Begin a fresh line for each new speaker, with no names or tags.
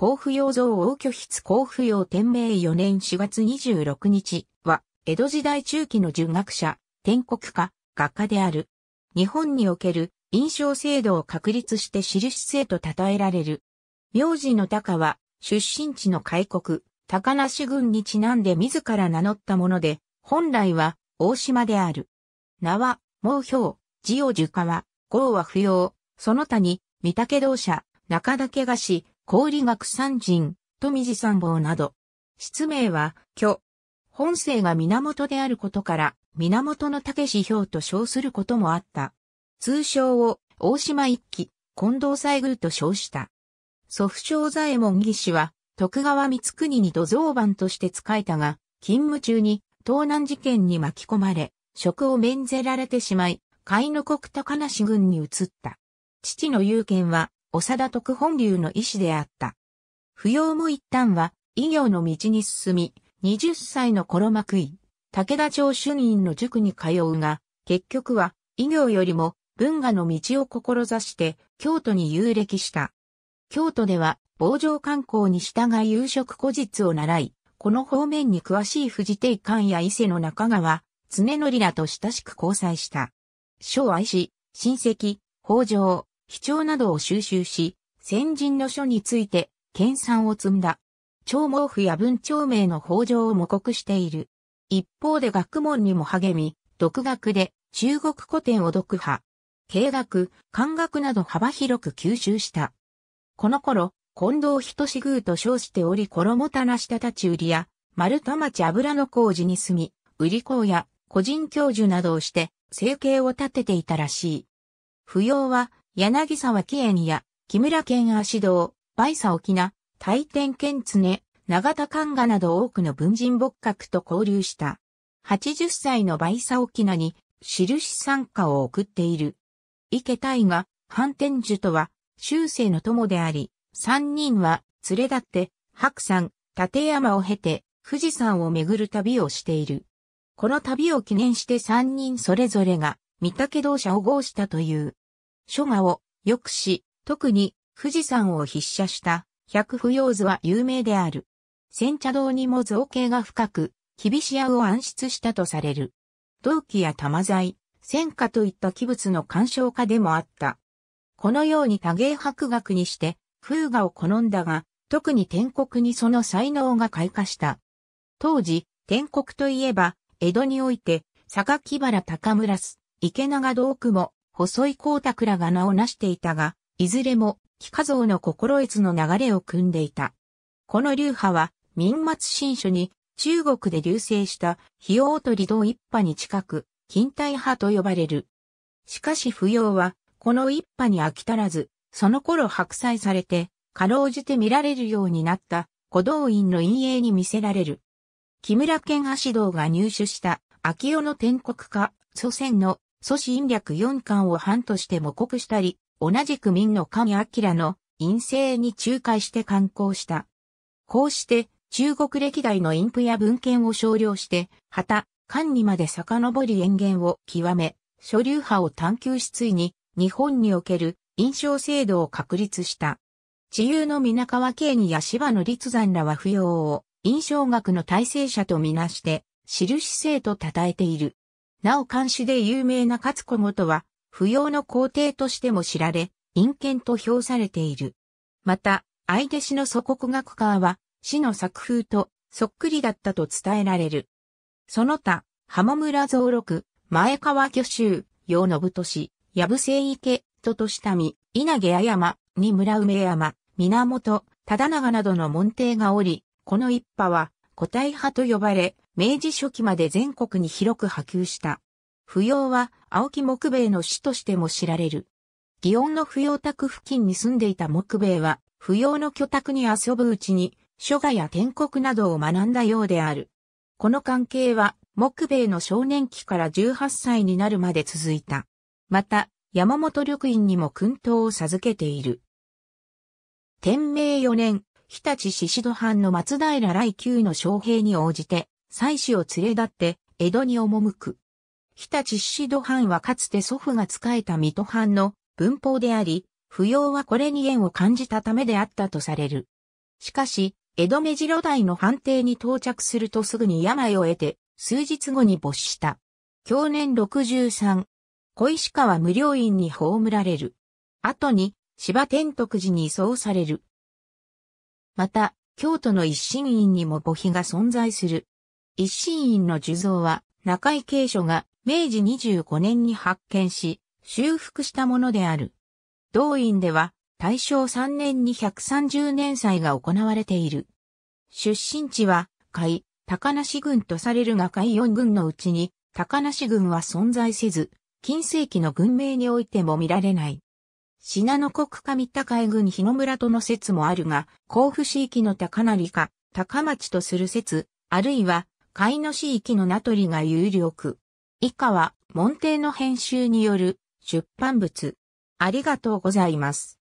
甲府用像王居筆甲府用天明4年4月26日は、江戸時代中期の儒学者、天国家、画家である。日本における印象制度を確立して印勢と称えられる。名字の高は、出身地の開国、高梨郡にちなんで自ら名乗ったもので、本来は大島である。名は、毛氷、字を樹川、号は不要、その他に、三竹同社、中岳菓子、氷学三人、富士三坊など。失名は、虚。本性が源であることから、源の武志表と称することもあった。通称を、大島一騎、近藤西宮と称した。祖父正左衛門義士は、徳川光国に土蔵番として仕えたが、勤務中に、盗難事件に巻き込まれ、職を免ぜられてしまい、飼いの国高梨軍に移った。父の有権は、長田徳本流の医師であった。不要も一旦は、医業の道に進み、20歳の頃幕医、武田町主任の塾に通うが、結局は、医業よりも文化の道を志して、京都に遊歴した。京都では、傍上観光に従い夕食古実を習い、この方面に詳しい藤定館や伊勢の中川、常則らと親しく交際した。書愛し、親戚、北条、貴重などを収集し、先人の書について、研鑽を積んだ。長毛布や文長名の法上を模刻している。一方で学問にも励み、独学で中国古典を読破、経学、漢学など幅広く吸収した。この頃、近藤仁志宮と称しており衣棚下した立ち売りや、丸田町油の工事に住み、売り子や個人教授などをして、生計を立てていたらしい。扶養は柳沢紀にや、木村健足道、バイサ沖縄、大天健常、長田勘賀など多くの文人仏閣と交流した。80歳のバイサ沖縄に、印参加を送っている。池大河、反天樹とは、修正の友であり、三人は、連れ立って、白山、立山を経て、富士山を巡る旅をしている。この旅を記念して三人それぞれが、御岳同社を合したという。書画をよくし、特に富士山を筆写した百不要図は有名である。煎茶堂にも造形が深く、厳し屋を暗出したとされる。陶器や玉材、戦火といった器物の鑑賞家でもあった。このように多芸博学にして風雅を好んだが、特に天国にその才能が開花した。当時、天国といえば、江戸において、榊原高村池永道区も、細井光沢らが名を成していたが、いずれも、幾家像の心図の流れを組んでいた。この流派は、民末新書に、中国で流星した、費用取り道一派に近く、近代派と呼ばれる。しかし不要は、この一派に飽き足らず、その頃白菜されて、かろうじて見られるようになった、古道院の陰影に見せられる。木村健足道が入手した、秋代の天国家、祖先の祖子陰略四巻を藩として模告したり、同じく民の神明の陰性に仲介して刊行した。こうして、中国歴代の陰譜や文献を少量して、旗、官にまで遡り演言を極め、諸流派を探求しついに、日本における印象制度を確立した。自由の皆川慶にや芝の立山らは不要を、印象学の体制者とみなして、印姿勢と称えている。なお監視で有名な勝子ごとは、不要の皇帝としても知られ、陰剣と評されている。また、相手氏の祖国学川は、死の作風とそっくりだったと伝えられる。その他、浜村増六、前川巨州、陽信都市、矢瀬池、ととしたみ、稲毛綾山、に村梅山、源、忠長などの門弟がおり、この一派は、古代派と呼ばれ、明治初期まで全国に広く波及した。扶養は青木木兵の死としても知られる。祇園の扶養宅付近に住んでいた木兵は、扶養の居宅に遊ぶうちに、書画や天国などを学んだようである。この関係は、木兵の少年期から18歳になるまで続いた。また、山本緑院にも訓導を授けている。天明4年、日立宍戸藩の松平来宮の将兵に応じて、妻子を連れ立って江戸に赴く。日立七土藩はかつて祖父が仕えた水戸藩の文法であり、不要はこれに縁を感じたためであったとされる。しかし、江戸目白台の藩邸に到着するとすぐに病を得て、数日後に没した。去年63、小石川無料院に葬られる。後に、芝天徳寺に移送される。また、京都の一心院にも墓碑が存在する。一心院の樹像は中井慶書が明治25年に発見し、修復したものである。同院では大正3年に130年祭が行われている。出身地は、海、高梨郡とされるが海四郡のうちに、高梨郡は存在せず、近世紀の軍名においても見られない。信濃国上高井郡日野村との説もあるが、甲府市域の高成か、高町とする説、あるいは飼い主域の名取が有力。以下は、門弟の編集による出版物。ありがとうございます。